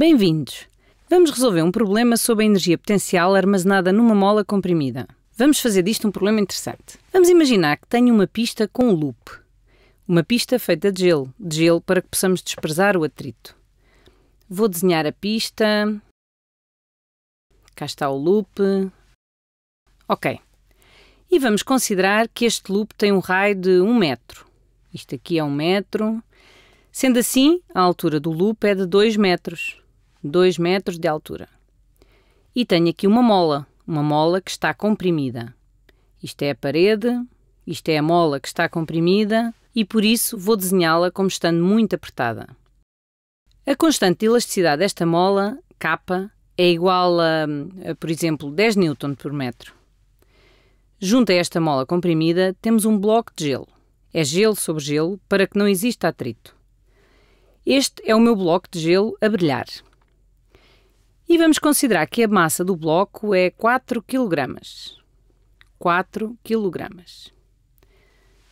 Bem-vindos! Vamos resolver um problema sobre a energia potencial armazenada numa mola comprimida. Vamos fazer disto um problema interessante. Vamos imaginar que tenho uma pista com um loop. Uma pista feita de gelo, de gelo para que possamos desprezar o atrito. Vou desenhar a pista. Cá está o loop. Ok. E vamos considerar que este loop tem um raio de 1 um metro. Isto aqui é 1 um metro. Sendo assim, a altura do loop é de 2 metros. 2 metros de altura. E tenho aqui uma mola, uma mola que está comprimida. Isto é a parede, isto é a mola que está comprimida e por isso vou desenhá-la como estando muito apertada. A constante de elasticidade desta mola, K, é igual a, a por exemplo, 10 N por metro. Junto a esta mola comprimida, temos um bloco de gelo. É gelo sobre gelo para que não exista atrito. Este é o meu bloco de gelo a brilhar. E vamos considerar que a massa do bloco é 4 kg. 4 kg.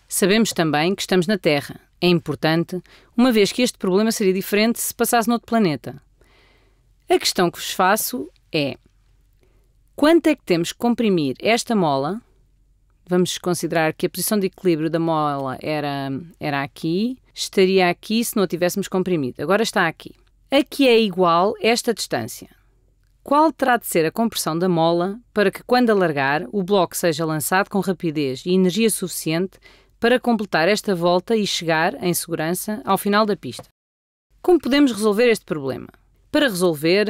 Sabemos também que estamos na Terra. É importante, uma vez que este problema seria diferente se passasse noutro planeta. A questão que vos faço é: quanto é que temos que comprimir esta mola? Vamos considerar que a posição de equilíbrio da mola era, era aqui, estaria aqui se não a tivéssemos comprimido. Agora está aqui. Aqui é igual esta distância? Qual terá de ser a compressão da mola para que, quando alargar, o bloco seja lançado com rapidez e energia suficiente para completar esta volta e chegar, em segurança, ao final da pista? Como podemos resolver este problema? Para resolver,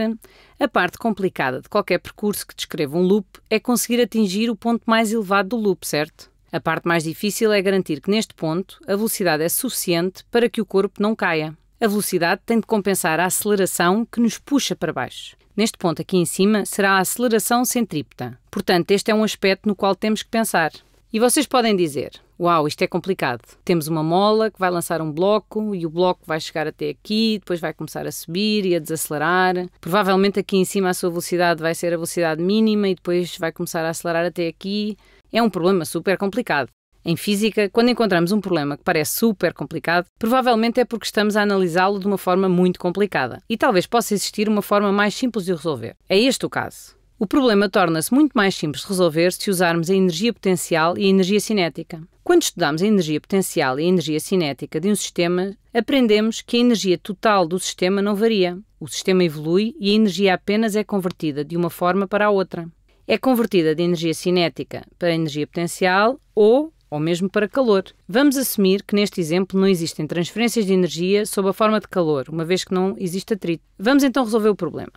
a parte complicada de qualquer percurso que descreva um loop é conseguir atingir o ponto mais elevado do loop, certo? A parte mais difícil é garantir que neste ponto a velocidade é suficiente para que o corpo não caia. A velocidade tem de compensar a aceleração que nos puxa para baixo. Neste ponto aqui em cima será a aceleração centrípeta. Portanto, este é um aspecto no qual temos que pensar. E vocês podem dizer: Uau, isto é complicado. Temos uma mola que vai lançar um bloco e o bloco vai chegar até aqui, depois vai começar a subir e a desacelerar. Provavelmente aqui em cima a sua velocidade vai ser a velocidade mínima e depois vai começar a acelerar até aqui. É um problema super complicado. Em física, quando encontramos um problema que parece super complicado, provavelmente é porque estamos a analisá-lo de uma forma muito complicada e talvez possa existir uma forma mais simples de o resolver. É este o caso. O problema torna-se muito mais simples de resolver se usarmos a energia potencial e a energia cinética. Quando estudamos a energia potencial e a energia cinética de um sistema, aprendemos que a energia total do sistema não varia. O sistema evolui e a energia apenas é convertida de uma forma para a outra. É convertida de energia cinética para energia potencial ou ou mesmo para calor. Vamos assumir que neste exemplo não existem transferências de energia sob a forma de calor, uma vez que não existe atrito. Vamos então resolver o problema.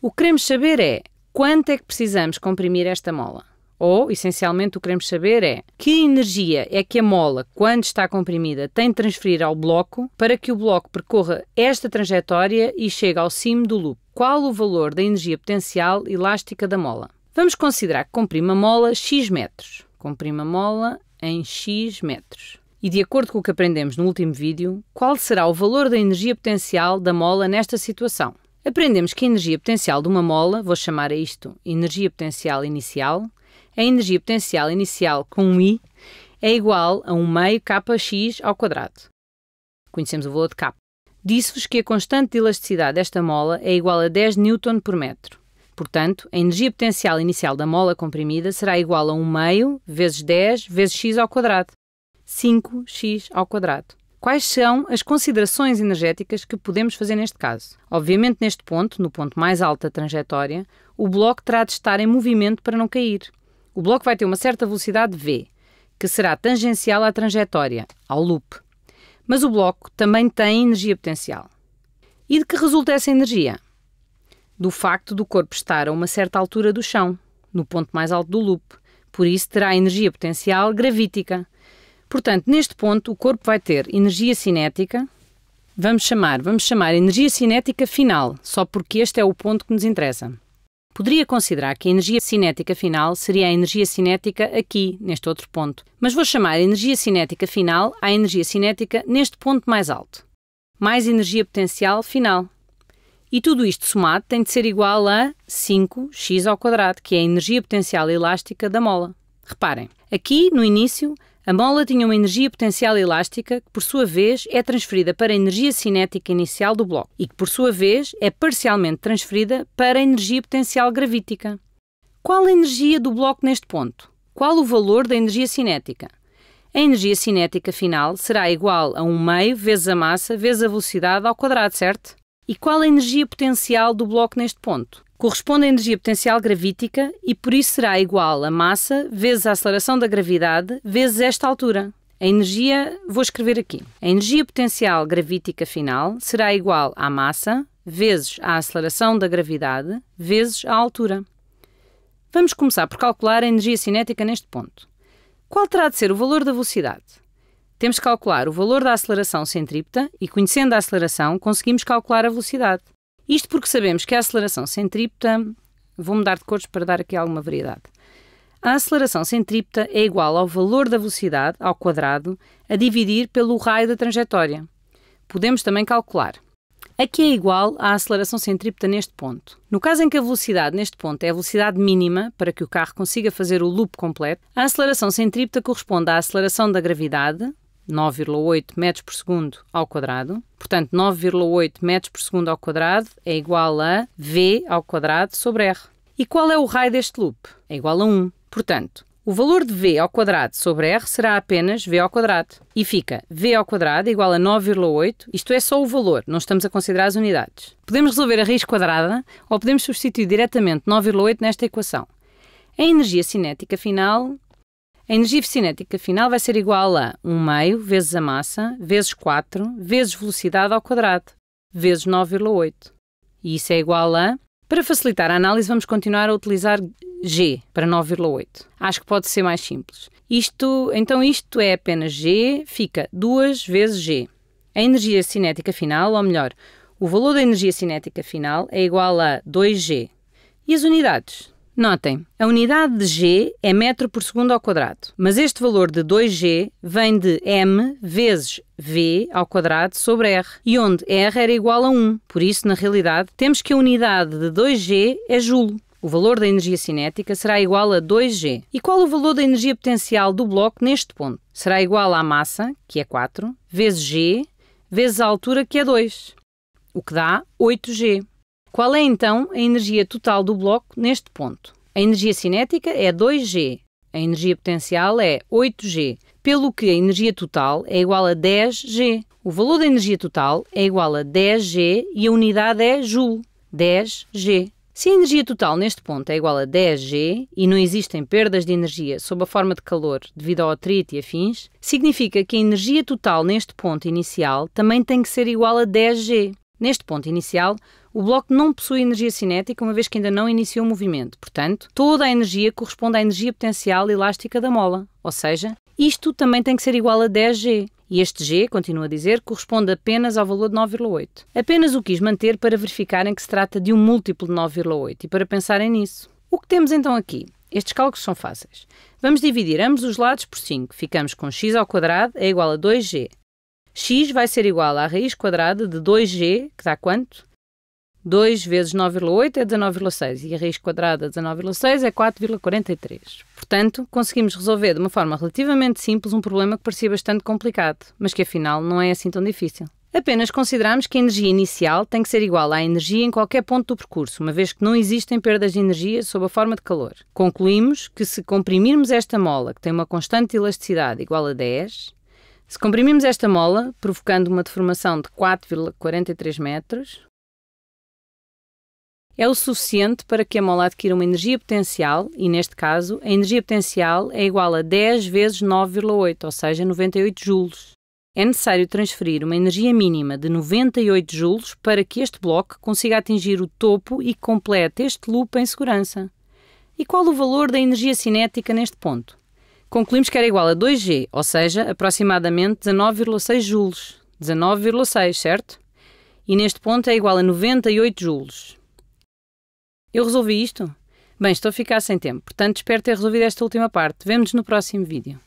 O que queremos saber é quanto é que precisamos comprimir esta mola. Ou, essencialmente, o que queremos saber é que energia é que a mola, quando está comprimida, tem de transferir ao bloco para que o bloco percorra esta trajetória e chegue ao cimo do loop. Qual o valor da energia potencial elástica da mola? Vamos considerar que comprime a mola x metros. Comprime a mola em X metros. E de acordo com o que aprendemos no último vídeo, qual será o valor da energia potencial da mola nesta situação? Aprendemos que a energia potencial de uma mola, vou chamar a isto energia potencial inicial, a energia potencial inicial com um I é igual a 1 meio kx ao quadrado. Conhecemos o valor de k. Disse-vos que a constante de elasticidade desta mola é igual a 10 N por metro. Portanto, a energia potencial inicial da mola comprimida será igual a 1 meio vezes 10 vezes x ao quadrado. 5x ao quadrado. Quais são as considerações energéticas que podemos fazer neste caso? Obviamente, neste ponto, no ponto mais alto da trajetória, o bloco terá de estar em movimento para não cair. O bloco vai ter uma certa velocidade v, que será tangencial à trajetória, ao loop. Mas o bloco também tem energia potencial. E de que resulta essa energia? do facto do corpo estar a uma certa altura do chão, no ponto mais alto do loop, por isso terá energia potencial gravítica. Portanto, neste ponto, o corpo vai ter energia cinética, vamos chamar, vamos chamar energia cinética final, só porque este é o ponto que nos interessa. Poderia considerar que a energia cinética final seria a energia cinética aqui, neste outro ponto, mas vou chamar a energia cinética final à energia cinética neste ponto mais alto. Mais energia potencial final, e tudo isto somado tem de ser igual a 5x ao quadrado, que é a energia potencial elástica da mola. Reparem, aqui no início a mola tinha uma energia potencial elástica que por sua vez é transferida para a energia cinética inicial do bloco e que por sua vez é parcialmente transferida para a energia potencial gravítica. Qual a energia do bloco neste ponto? Qual o valor da energia cinética? A energia cinética final será igual a 1 meio vezes a massa vezes a velocidade ao quadrado, certo? E qual a energia potencial do bloco neste ponto? Corresponde à energia potencial gravítica e por isso será igual a massa vezes a aceleração da gravidade vezes esta altura. A energia, vou escrever aqui. A energia potencial gravítica final será igual à massa vezes a aceleração da gravidade vezes a altura. Vamos começar por calcular a energia cinética neste ponto. Qual terá de ser o valor da velocidade? Temos que calcular o valor da aceleração centrípeta e, conhecendo a aceleração, conseguimos calcular a velocidade. Isto porque sabemos que a aceleração centrípeta. Vou mudar de cores para dar aqui alguma variedade. A aceleração centrípeta é igual ao valor da velocidade ao quadrado a dividir pelo raio da trajetória. Podemos também calcular. Aqui é igual à aceleração centrípeta neste ponto. No caso em que a velocidade neste ponto é a velocidade mínima para que o carro consiga fazer o loop completo, a aceleração centrípeta corresponde à aceleração da gravidade 9,8 metros por segundo ao quadrado. Portanto, 9,8 metros por segundo ao quadrado é igual a v ao quadrado sobre r. E qual é o raio deste loop? É igual a 1. Portanto, o valor de v ao quadrado sobre r será apenas v ao quadrado. E fica v ao quadrado igual a 9,8, isto é só o valor, não estamos a considerar as unidades. Podemos resolver a raiz quadrada ou podemos substituir diretamente 9,8 nesta equação. A energia cinética final a energia cinética final vai ser igual a 1 meio vezes a massa, vezes 4, vezes velocidade ao quadrado, vezes 9,8. E isso é igual a... Para facilitar a análise, vamos continuar a utilizar G para 9,8. Acho que pode ser mais simples. Isto, então isto é apenas G, fica 2 vezes G. A energia cinética final, ou melhor, o valor da energia cinética final é igual a 2G. E as unidades? Notem, a unidade de G é metro por segundo ao quadrado, mas este valor de 2G vem de m vezes v ao quadrado sobre r, e onde r era igual a 1. Por isso, na realidade, temos que a unidade de 2G é joule. O valor da energia cinética será igual a 2G. E qual o valor da energia potencial do bloco neste ponto? Será igual à massa, que é 4, vezes G, vezes a altura, que é 2, o que dá 8G. Qual é então a energia total do bloco neste ponto? A energia cinética é 2G, a energia potencial é 8G, pelo que a energia total é igual a 10G. O valor da energia total é igual a 10G e a unidade é Joule, 10G. Se a energia total neste ponto é igual a 10G e não existem perdas de energia sob a forma de calor devido ao atrito e afins, significa que a energia total neste ponto inicial também tem que ser igual a 10G. Neste ponto inicial, o bloco não possui energia cinética, uma vez que ainda não iniciou o movimento. Portanto, toda a energia corresponde à energia potencial elástica da mola. Ou seja, isto também tem que ser igual a 10G. E este G, continua a dizer, corresponde apenas ao valor de 9,8. Apenas o quis manter para verificarem que se trata de um múltiplo de 9,8 e para pensarem nisso. O que temos então aqui? Estes cálculos são fáceis. Vamos dividir ambos os lados por 5. Ficamos com x ao quadrado é igual a 2g. x vai ser igual à raiz quadrada de 2g, que dá quanto? 2 vezes 9,8 é 19,6 e a raiz quadrada de 19,6 é 4,43. Portanto, conseguimos resolver de uma forma relativamente simples um problema que parecia bastante complicado, mas que afinal não é assim tão difícil. Apenas consideramos que a energia inicial tem que ser igual à energia em qualquer ponto do percurso, uma vez que não existem perdas de energia sob a forma de calor. Concluímos que se comprimirmos esta mola, que tem uma constante de elasticidade igual a 10, se comprimirmos esta mola, provocando uma deformação de 4,43 metros, é o suficiente para que a mola adquira uma energia potencial, e neste caso, a energia potencial é igual a 10 vezes 9,8, ou seja, 98 joules. É necessário transferir uma energia mínima de 98 joules para que este bloco consiga atingir o topo e complete este loop em segurança. E qual o valor da energia cinética neste ponto? Concluímos que era igual a 2G, ou seja, aproximadamente 19,6 joules. 19,6, certo? E neste ponto é igual a 98 joules. Eu resolvi isto? Bem, estou a ficar sem tempo, portanto espero ter resolvido esta última parte. Vemo-nos no próximo vídeo.